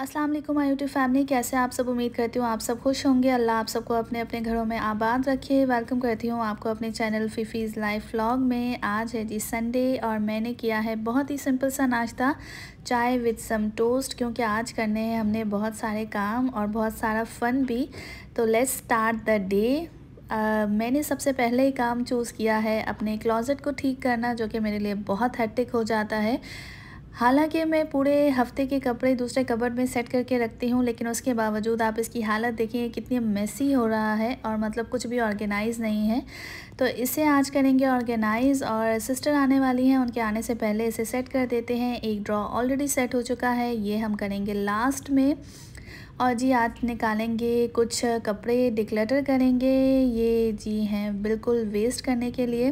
अस्सलाम वालेकुम my YouTube family कैसे आप सब उम्मीद करती हूँ आप सब खुश होंगे अल्लाह आप सबको अपने अपने घरों में आबाद रखे वेलकम करती हूँ आपको अपने चैनल फ़िफ़ीज़ लाइफ व्लॉग में आज है जी संडे और मैंने किया है बहुत ही सिंपल सा नाश्ता चाय विद सम टोस्ट क्योंकि आज करने हैं हमने बहुत सारे काम और बहुत सारा फ़न भी तो let's start the day Uh, मैंने सबसे पहले ही काम चूज़ किया है अपने क्लोज़ेट को ठीक करना जो कि मेरे लिए बहुत हेक्टिक हो जाता है हालांकि मैं पूरे हफ्ते के कपड़े दूसरे कबर्ड में सेट करके रखती हूँ लेकिन उसके बावजूद आप इसकी हालत देखिए कितनी मेसी हो रहा है और मतलब कुछ भी ऑर्गेनाइज़ नहीं है तो इसे आज करेंगे ऑर्गेनाइज़ और सिस्टर आने वाली हैं उनके आने से पहले इसे सेट कर देते हैं एक ड्रॉ ऑलरेडी सेट हो चुका है ये हम करेंगे लास्ट में और जी आज निकालेंगे कुछ कपड़े डिक्लेटर करेंगे ये जी हैं बिल्कुल वेस्ट करने के लिए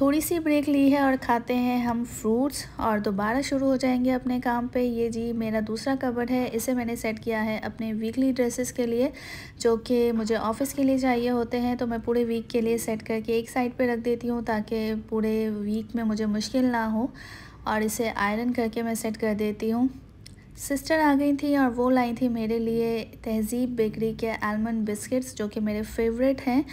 थोड़ी सी ब्रेक ली है और खाते हैं हम फ्रूट्स और दोबारा शुरू हो जाएंगे अपने काम पे ये जी मेरा दूसरा कवर है इसे मैंने सेट किया है अपने वीकली ड्रेसेस के लिए जो कि मुझे ऑफिस के लिए चाहिए होते हैं तो मैं पूरे वीक के लिए सेट करके एक साइड पे रख देती हूँ ताकि पूरे वीक में मुझे मुश्किल ना हो और इसे आयरन करके मैं सेट कर देती हूँ सिस्टर आ गई थी और वो लाई थी मेरे लिए तहज़ीब बेकरी के आलमंड बिस्किट्स जो कि मेरे फेवरेट हैं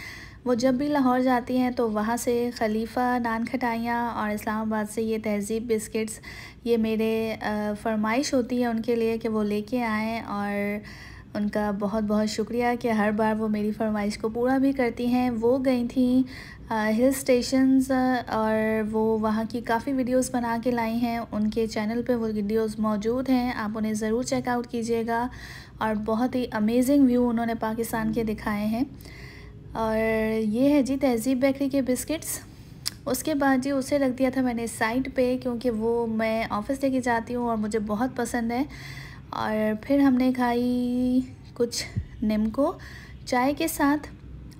वो जब भी लाहौर जाती हैं तो वहाँ से खलीफ़ा नान खटाइयाँ और इस्लामाबाद से ये तहज़ीब बिस्किट्स ये मेरे फरमाइश होती है उनके लिए कि वो लेके आएँ और उनका बहुत बहुत शुक्रिया कि हर बार वो मेरी फरमाइश को पूरा भी करती हैं वो गई थी हिल स्टेशंस और वो वहाँ की काफ़ी वीडियोस बना के लाई हैं उनके चैनल पे वो वीडियोस मौजूद हैं आप उन्हें ज़रूर चेकआउट कीजिएगा और बहुत ही अमेजिंग व्यू उन्होंने पाकिस्तान के दिखाए हैं और ये है जी तहजीब बेकरी के बिस्किट्स उसके बाद जी उसे रख दिया था मैंने साइड पे क्योंकि वो मैं ऑफ़िस लेके जाती हूँ और मुझे बहुत पसंद है और फिर हमने खाई कुछ निम्को चाय के साथ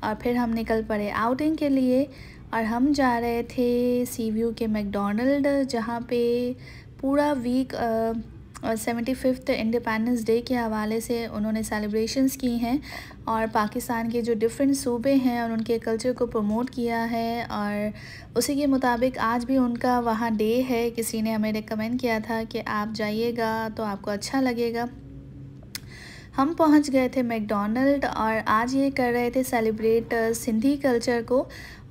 और फिर हम निकल पड़े आउटिंग के लिए और हम जा रहे थे सी व्यू के मैकडोनल्ड जहाँ पे पूरा वीक और सेवेंटी फिफ्थ इंडिपेंडेंस डे के हवाले से उन्होंने सेलिब्रेशंस की हैं और पाकिस्तान के जो डिफरेंट सूबे हैं और उनके कल्चर को प्रमोट किया है और उसी के मुताबिक आज भी उनका वहाँ डे है किसी ने हमें रिकमेंड किया था कि आप जाइएगा तो आपको अच्छा लगेगा हम पहुंच गए थे मैकडोनल्ड और आज ये कर रहे थे सेलिब्रेट uh, सिंधी कल्चर को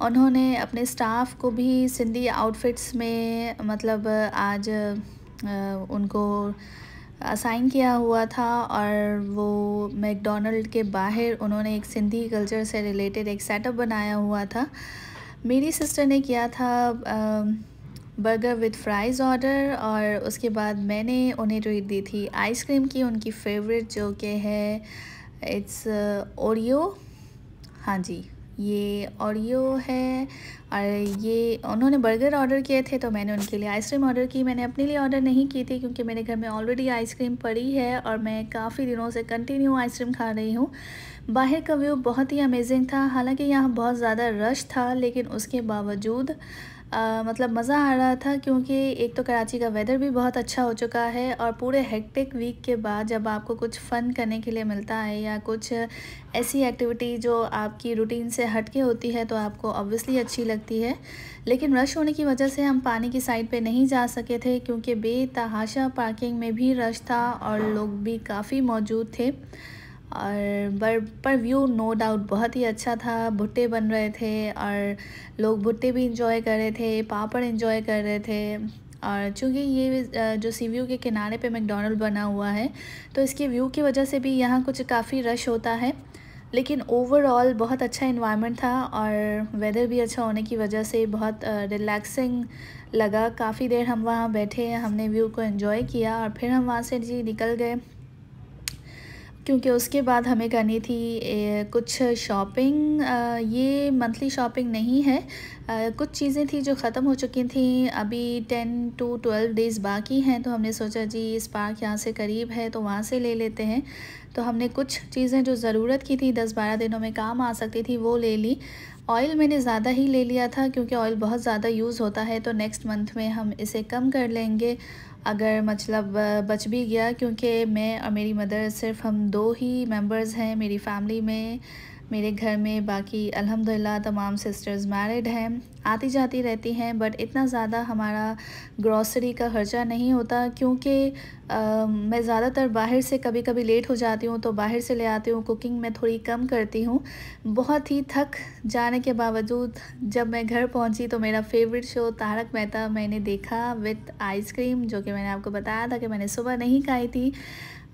उन्होंने अपने स्टाफ को भी सिंधी आउटफिट्स में मतलब uh, आज उनको असाइन किया हुआ था और वो मैकडोनल्ड के बाहर उन्होंने एक सिंधी कल्चर से रिलेटेड एक सेटअप बनाया हुआ था मेरी सिस्टर ने किया था बर्गर विद फ्राइज़ ऑर्डर और उसके बाद मैंने उन्हें ट्रीट दी थी आइसक्रीम की उनकी फेवरेट जो कि है इट्स ओरियो हाँ जी ये यो है और ये उन्होंने बर्गर ऑर्डर किए थे तो मैंने उनके लिए आइसक्रीम ऑर्डर की मैंने अपने लिए ऑर्डर नहीं की थी क्योंकि मेरे घर में ऑलरेडी आइसक्रीम पड़ी है और मैं काफ़ी दिनों से कंटिन्यू आइसक्रीम खा रही हूँ बाहर का व्यू बहुत ही अमेजिंग था हालांकि यहाँ बहुत ज़्यादा रश था लेकिन उसके बावजूद आ, मतलब मज़ा आ रहा था क्योंकि एक तो कराची का वेदर भी बहुत अच्छा हो चुका है और पूरे हेक्टिक वीक के बाद जब आपको कुछ फ़न करने के लिए मिलता है या कुछ ऐसी एक्टिविटी जो आपकी रूटीन से हट के होती है तो आपको ऑब्वियसली अच्छी लगती है लेकिन रश होने की वजह से हम पानी की साइड पे नहीं जा सके थे क्योंकि बेतहाशा पार्किंग में भी रश था और लोग भी काफ़ी मौजूद थे और पर पर व्यू नो डाउट बहुत ही अच्छा था भुट्टे बन रहे थे और लोग भुट्टे भी इंजॉय कर रहे थे पापड़ इंजॉय कर रहे थे और चूँकि ये जो सी व्यू के किनारे पे मैकडोनल्ड बना हुआ है तो इसके व्यू की वजह से भी यहाँ कुछ काफ़ी रश होता है लेकिन ओवरऑल बहुत अच्छा इन्वायरमेंट था और वेदर भी अच्छा होने की वजह से बहुत रिलैक्सिंग लगा काफ़ी देर हम वहाँ बैठे हमने व्यू को इन्जॉय किया और फिर हम वहाँ से जी निकल गए क्योंकि उसके बाद हमें करनी थी कुछ शॉपिंग ये मंथली शॉपिंग नहीं है कुछ चीज़ें थी जो ख़त्म हो चुकी थी अभी टेन टू ट्वेल्व डेज़ बाकी हैं तो हमने सोचा जी इस पार्क यहाँ से करीब है तो वहाँ से ले लेते हैं तो हमने कुछ चीज़ें जो ज़रूरत की थी दस बारह दिनों में काम आ सकती थी वो ले ली ऑयल मैंने ज़्यादा ही ले लिया था क्योंकि ऑयल बहुत ज़्यादा यूज़ होता है तो नेक्स्ट मंथ में हम इसे कम कर लेंगे अगर मतलब बच भी गया क्योंकि मैं और मेरी मदर सिर्फ हम दो ही मेंबर्स हैं मेरी फैमिली में मेरे घर में बाकी अल्हम्दुलिल्लाह तमाम सिस्टर्स मैरिड हैं आती जाती रहती हैं बट इतना ज़्यादा हमारा ग्रॉसरी का खर्चा नहीं होता क्योंकि मैं ज़्यादातर बाहर से कभी कभी लेट हो जाती हूँ तो बाहर से ले आती हूँ कुकिंग मैं थोड़ी कम करती हूँ बहुत ही थक जाने के बावजूद जब मैं घर पहुँची तो मेरा फेवरेट शो तारक मेहता मैंने देखा विथ आइसक्रीम जो कि मैंने आपको बताया था कि मैंने सुबह नहीं खाई थी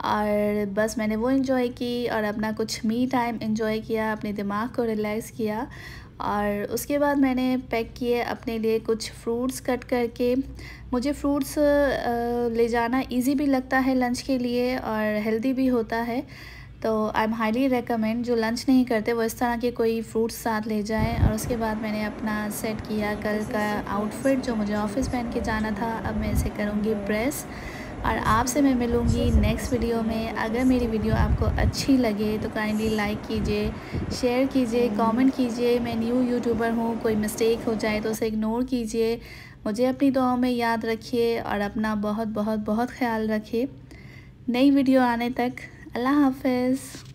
और बस मैंने वो इन्जॉय की और अपना कुछ मी टाइम इन्जॉय किया अपने दिमाग को रिलैक्स किया और उसके बाद मैंने पैक किए अपने लिए कुछ फ्रूट्स कट करके मुझे फ्रूट्स ले जाना इजी भी लगता है लंच के लिए और हेल्दी भी होता है तो आई एम हाईली रिकमेंड जो लंच नहीं करते वो इस तरह के कोई फ्रूट्स साथ ले जाएं और उसके बाद मैंने अपना सेट किया कल का आउटफिट जो मुझे ऑफिस पहन के जाना था अब मैं इसे करूँगी प्रेस और आपसे मैं मिलूँगी नेक्स्ट वीडियो में अगर मेरी वीडियो आपको अच्छी लगे तो काइंडली लाइक कीजिए शेयर कीजिए कमेंट कीजिए मैं न्यू यूट्यूबर हूँ कोई मिस्टेक हो जाए तो उसे इग्नोर कीजिए मुझे अपनी दुआओं में याद रखिए और अपना बहुत बहुत बहुत ख्याल रखिए नई वीडियो आने तक अल्लाह हाफिज़